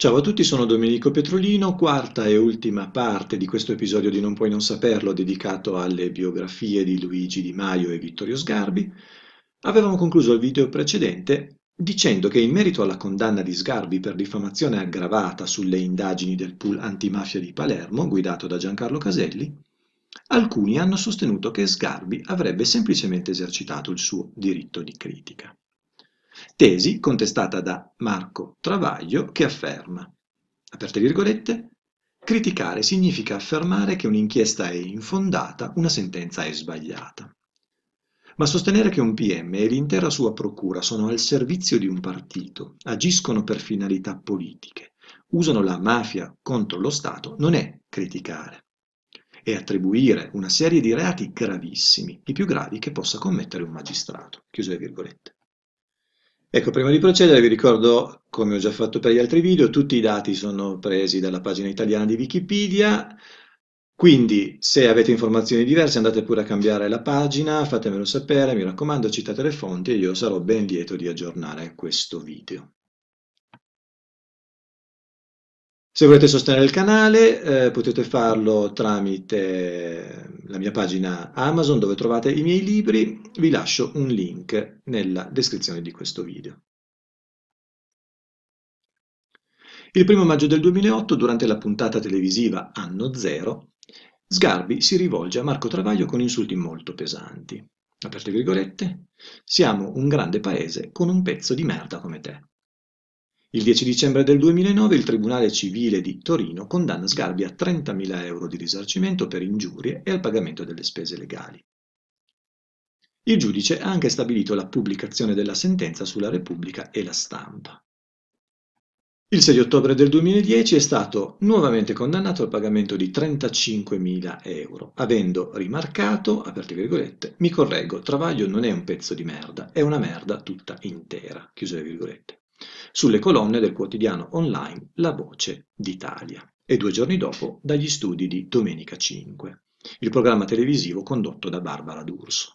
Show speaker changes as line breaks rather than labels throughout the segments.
Ciao a tutti, sono Domenico Petrolino, quarta e ultima parte di questo episodio di Non puoi non saperlo dedicato alle biografie di Luigi Di Maio e Vittorio Sgarbi. Avevamo concluso il video precedente dicendo che in merito alla condanna di Sgarbi per diffamazione aggravata sulle indagini del pool antimafia di Palermo, guidato da Giancarlo Caselli, alcuni hanno sostenuto che Sgarbi avrebbe semplicemente esercitato il suo diritto di critica. Tesi contestata da Marco Travaglio che afferma, aperte virgolette, Criticare significa affermare che un'inchiesta è infondata, una sentenza è sbagliata. Ma sostenere che un PM e l'intera sua procura sono al servizio di un partito, agiscono per finalità politiche, usano la mafia contro lo Stato, non è criticare. È attribuire una serie di reati gravissimi, i più gravi che possa commettere un magistrato. Chiuse virgolette. Ecco, prima di procedere vi ricordo, come ho già fatto per gli altri video, tutti i dati sono presi dalla pagina italiana di Wikipedia, quindi se avete informazioni diverse andate pure a cambiare la pagina, fatemelo sapere, mi raccomando citate le fonti e io sarò ben lieto di aggiornare questo video. Se volete sostenere il canale eh, potete farlo tramite eh, la mia pagina Amazon dove trovate i miei libri, vi lascio un link nella descrizione di questo video. Il primo maggio del 2008, durante la puntata televisiva Anno Zero, Sgarbi si rivolge a Marco Travaglio con insulti molto pesanti. Aperte virgolette, siamo un grande paese con un pezzo di merda come te. Il 10 dicembre del 2009 il Tribunale Civile di Torino condanna Sgarbi a 30.000 euro di risarcimento per ingiurie e al pagamento delle spese legali. Il giudice ha anche stabilito la pubblicazione della sentenza sulla Repubblica e la stampa. Il 6 ottobre del 2010 è stato nuovamente condannato al pagamento di 35.000 euro, avendo rimarcato, aperte virgolette, mi correggo, Travaglio non è un pezzo di merda, è una merda tutta intera, chiuse virgolette sulle colonne del quotidiano online La Voce d'Italia e due giorni dopo dagli studi di Domenica 5, il programma televisivo condotto da Barbara D'Urso.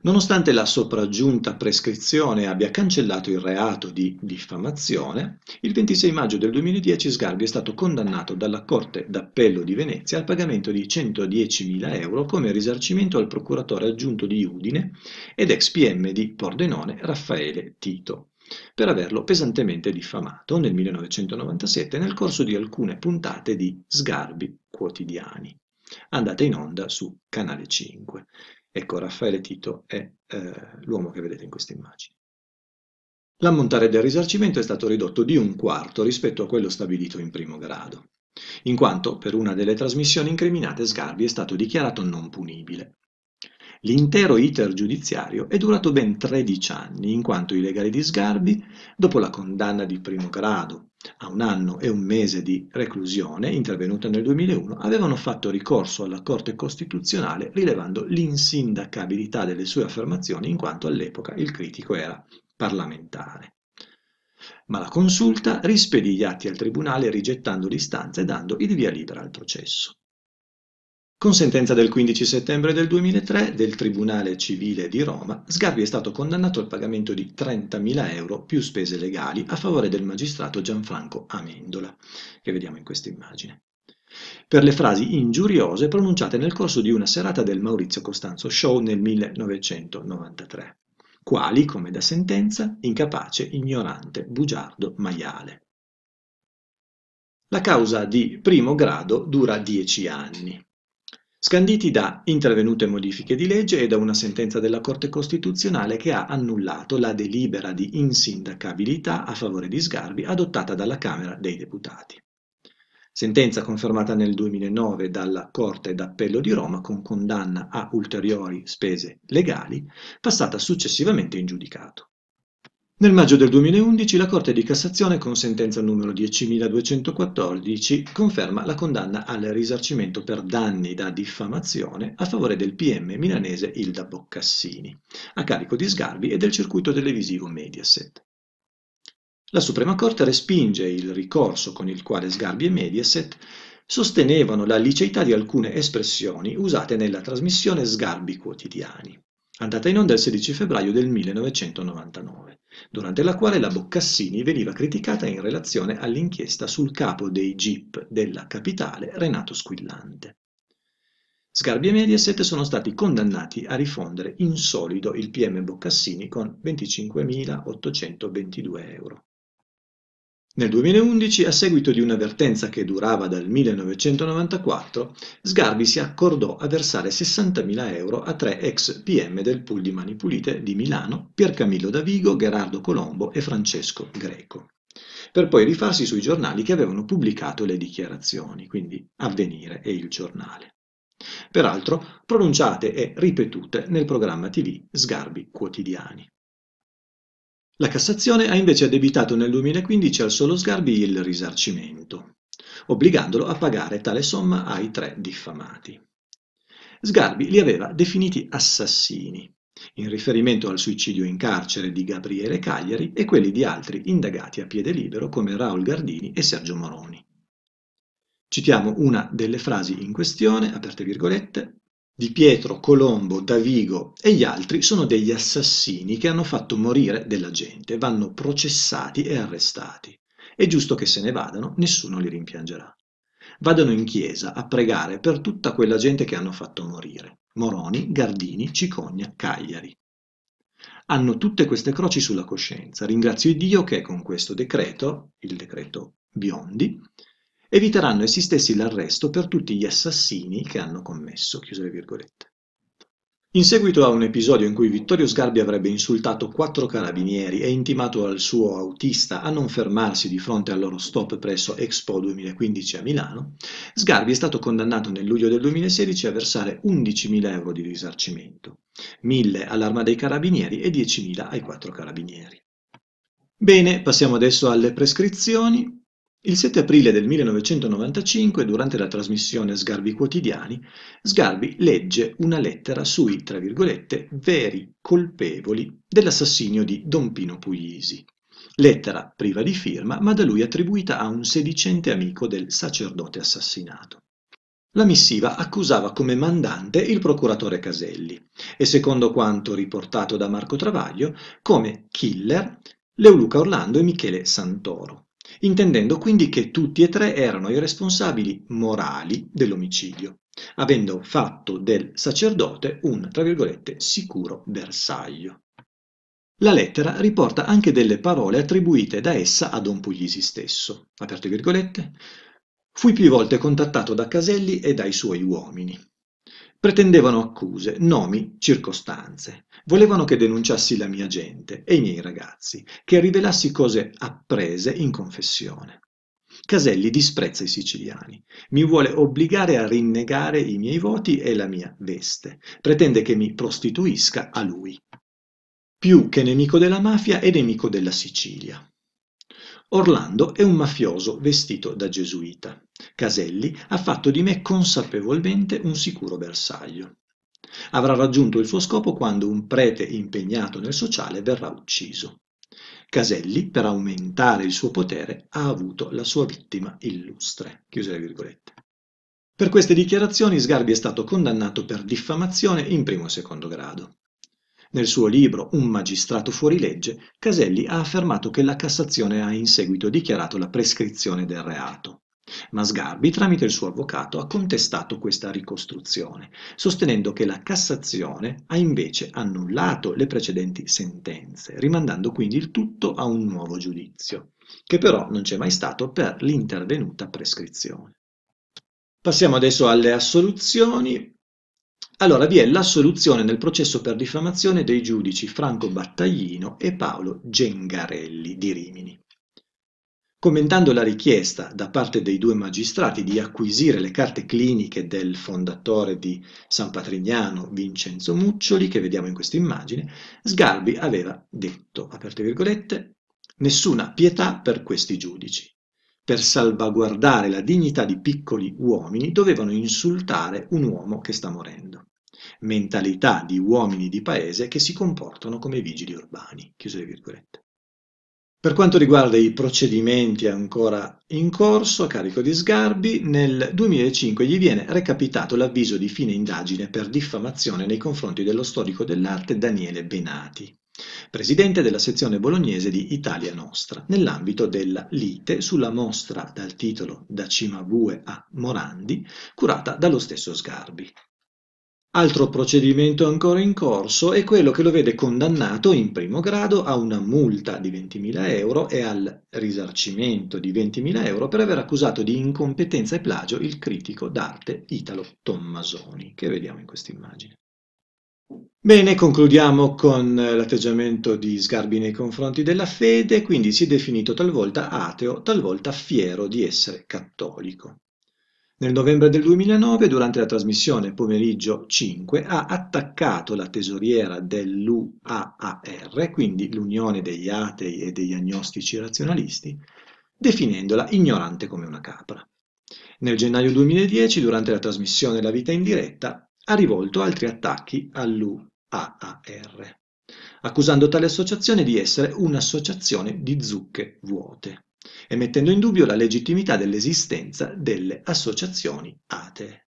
Nonostante la sopraggiunta prescrizione abbia cancellato il reato di diffamazione, il 26 maggio del 2010 Sgarbi è stato condannato dalla Corte d'Appello di Venezia al pagamento di 110.000 euro come risarcimento al procuratore aggiunto di Udine ed ex PM di Pordenone Raffaele Tito per averlo pesantemente diffamato nel 1997 nel corso di alcune puntate di Sgarbi quotidiani, andate in onda su Canale 5. Ecco, Raffaele Tito è eh, l'uomo che vedete in queste immagini. L'ammontare del risarcimento è stato ridotto di un quarto rispetto a quello stabilito in primo grado, in quanto per una delle trasmissioni incriminate Sgarbi è stato dichiarato non punibile. L'intero iter giudiziario è durato ben 13 anni, in quanto i legali di Sgarbi, dopo la condanna di primo grado a un anno e un mese di reclusione, intervenuta nel 2001, avevano fatto ricorso alla Corte Costituzionale rilevando l'insindacabilità delle sue affermazioni, in quanto all'epoca il critico era parlamentare. Ma la consulta rispedì gli atti al Tribunale rigettando l'istanza e dando il via libera al processo. Con sentenza del 15 settembre del 2003 del Tribunale Civile di Roma, Sgarbi è stato condannato al pagamento di 30.000 euro più spese legali a favore del magistrato Gianfranco Amendola, che vediamo in questa immagine, per le frasi ingiuriose pronunciate nel corso di una serata del Maurizio Costanzo Show nel 1993, quali, come da sentenza, incapace, ignorante, bugiardo, maiale. La causa di primo grado dura dieci anni scanditi da intervenute modifiche di legge e da una sentenza della Corte Costituzionale che ha annullato la delibera di insindacabilità a favore di Sgarbi adottata dalla Camera dei Deputati. Sentenza confermata nel 2009 dalla Corte d'Appello di Roma con condanna a ulteriori spese legali, passata successivamente in giudicato. Nel maggio del 2011 la Corte di Cassazione, con sentenza numero 10.214, conferma la condanna al risarcimento per danni da diffamazione a favore del PM milanese Ilda Boccassini, a carico di Sgarbi e del circuito televisivo Mediaset. La Suprema Corte respinge il ricorso con il quale Sgarbi e Mediaset sostenevano la liceità di alcune espressioni usate nella trasmissione Sgarbi Quotidiani andata in onda il 16 febbraio del 1999, durante la quale la Boccassini veniva criticata in relazione all'inchiesta sul capo dei GIP della capitale Renato Squillante. Sgarbi e Mediaset sono stati condannati a rifondere in solido il PM Boccassini con 25.822 euro. Nel 2011, a seguito di un'avvertenza che durava dal 1994, Sgarbi si accordò a versare 60.000 euro a tre ex PM del pool di Mani Pulite di Milano, Piercamillo Davigo, Gerardo Colombo e Francesco Greco, per poi rifarsi sui giornali che avevano pubblicato le dichiarazioni, quindi Avvenire e Il Giornale. Peraltro pronunciate e ripetute nel programma TV Sgarbi Quotidiani. La Cassazione ha invece addebitato nel 2015 al solo Sgarbi il risarcimento, obbligandolo a pagare tale somma ai tre diffamati. Sgarbi li aveva definiti assassini, in riferimento al suicidio in carcere di Gabriele Cagliari e quelli di altri indagati a piede libero come Raul Gardini e Sergio Moroni. Citiamo una delle frasi in questione, aperte virgolette, di Pietro, Colombo, Davigo e gli altri sono degli assassini che hanno fatto morire della gente, vanno processati e arrestati. È giusto che se ne vadano, nessuno li rimpiangerà. Vadano in chiesa a pregare per tutta quella gente che hanno fatto morire. Moroni, Gardini, Cicogna, Cagliari. Hanno tutte queste croci sulla coscienza. Ringrazio Dio che con questo decreto, il decreto Biondi, eviteranno essi stessi l'arresto per tutti gli assassini che hanno commesso. In seguito a un episodio in cui Vittorio Sgarbi avrebbe insultato quattro carabinieri e intimato al suo autista a non fermarsi di fronte al loro stop presso Expo 2015 a Milano, Sgarbi è stato condannato nel luglio del 2016 a versare 11.000 euro di risarcimento, 1.000 all'arma dei carabinieri e 10.000 ai quattro carabinieri. Bene, passiamo adesso alle prescrizioni. Il 7 aprile del 1995, durante la trasmissione Sgarbi Quotidiani, Sgarbi legge una lettera sui, tra virgolette, veri colpevoli dell'assassinio di Don Pino Puglisi. Lettera priva di firma, ma da lui attribuita a un sedicente amico del sacerdote assassinato. La missiva accusava come mandante il procuratore Caselli e, secondo quanto riportato da Marco Travaglio, come killer Leoluca Orlando e Michele Santoro intendendo quindi che tutti e tre erano i responsabili morali dell'omicidio, avendo fatto del sacerdote un, tra virgolette, sicuro bersaglio. La lettera riporta anche delle parole attribuite da essa a Don Puglisi stesso. Aperte virgolette. Fui più volte contattato da Caselli e dai suoi uomini. Pretendevano accuse, nomi, circostanze. Volevano che denunciassi la mia gente e i miei ragazzi, che rivelassi cose apprese in confessione. Caselli disprezza i siciliani, mi vuole obbligare a rinnegare i miei voti e la mia veste, pretende che mi prostituisca a lui. Più che nemico della mafia è nemico della Sicilia. Orlando è un mafioso vestito da gesuita. Caselli ha fatto di me consapevolmente un sicuro bersaglio. Avrà raggiunto il suo scopo quando un prete impegnato nel sociale verrà ucciso. Caselli, per aumentare il suo potere, ha avuto la sua vittima illustre. Per queste dichiarazioni Sgarbi è stato condannato per diffamazione in primo e secondo grado. Nel suo libro Un magistrato fuorilegge, Caselli ha affermato che la Cassazione ha in seguito dichiarato la prescrizione del reato. Ma Sgarbi, tramite il suo avvocato, ha contestato questa ricostruzione, sostenendo che la Cassazione ha invece annullato le precedenti sentenze, rimandando quindi il tutto a un nuovo giudizio, che però non c'è mai stato per l'intervenuta prescrizione. Passiamo adesso alle assoluzioni. Allora vi è l'assoluzione nel processo per diffamazione dei giudici Franco Battaglino e Paolo Gengarelli di Rimini. Commentando la richiesta da parte dei due magistrati di acquisire le carte cliniche del fondatore di San Patrignano Vincenzo Muccioli, che vediamo in questa immagine, Sgarbi aveva detto, aperte virgolette, nessuna pietà per questi giudici per salvaguardare la dignità di piccoli uomini, dovevano insultare un uomo che sta morendo. Mentalità di uomini di paese che si comportano come vigili urbani. Per quanto riguarda i procedimenti ancora in corso a carico di Sgarbi, nel 2005 gli viene recapitato l'avviso di fine indagine per diffamazione nei confronti dello storico dell'arte Daniele Benati presidente della sezione bolognese di Italia Nostra, nell'ambito della lite sulla mostra dal titolo Da Cimabue a Morandi, curata dallo stesso Sgarbi. Altro procedimento ancora in corso è quello che lo vede condannato in primo grado a una multa di 20.000 euro e al risarcimento di 20.000 euro per aver accusato di incompetenza e plagio il critico d'arte Italo Tommasoni, che vediamo in questa immagine. Bene, concludiamo con eh, l'atteggiamento di Sgarbi nei confronti della fede, quindi si è definito talvolta ateo, talvolta fiero di essere cattolico. Nel novembre del 2009, durante la trasmissione Pomeriggio 5, ha attaccato la tesoriera dell'UAAR, quindi l'Unione degli Atei e degli Agnostici Razionalisti, definendola ignorante come una capra. Nel gennaio 2010, durante la trasmissione La Vita in Diretta, ha rivolto altri attacchi all'UAAR, accusando tale associazione di essere un'associazione di zucche vuote e mettendo in dubbio la legittimità dell'esistenza delle associazioni atee.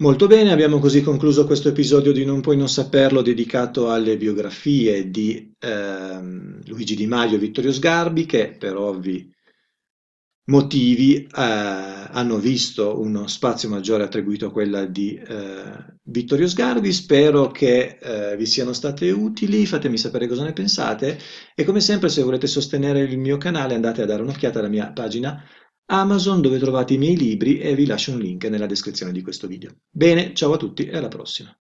Molto bene, abbiamo così concluso questo episodio di Non puoi non saperlo dedicato alle biografie di ehm, Luigi Di Maio e Vittorio Sgarbi che per ovvi motivi eh, hanno visto uno spazio maggiore attribuito a quella di eh, Vittorio Sgarbi. Spero che eh, vi siano state utili, fatemi sapere cosa ne pensate e come sempre se volete sostenere il mio canale andate a dare un'occhiata alla mia pagina Amazon dove trovate i miei libri e vi lascio un link nella descrizione di questo video. Bene, ciao a tutti e alla prossima.